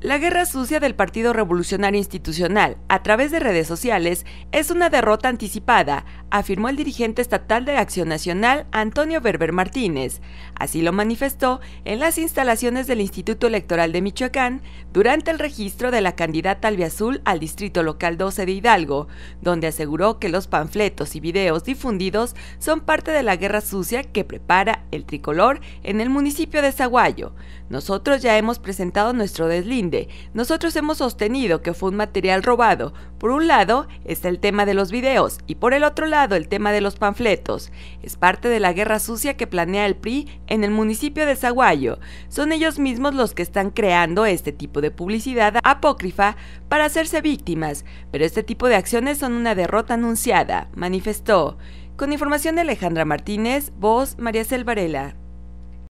La guerra sucia del Partido Revolucionario Institucional a través de redes sociales es una derrota anticipada, afirmó el dirigente estatal de Acción Nacional Antonio Berber Martínez. Así lo manifestó en las instalaciones del Instituto Electoral de Michoacán durante el registro de la candidata albiazul al Distrito Local 12 de Hidalgo, donde aseguró que los panfletos y videos difundidos son parte de la guerra sucia que prepara el tricolor en el municipio de Zaguayo. Nosotros ya hemos presentado nuestro deslinde nosotros hemos sostenido que fue un material robado. Por un lado está el tema de los videos y por el otro lado el tema de los panfletos. Es parte de la guerra sucia que planea el PRI en el municipio de Zaguayo. Son ellos mismos los que están creando este tipo de publicidad apócrifa para hacerse víctimas, pero este tipo de acciones son una derrota anunciada, manifestó. Con información de Alejandra Martínez, voz María Selvarela.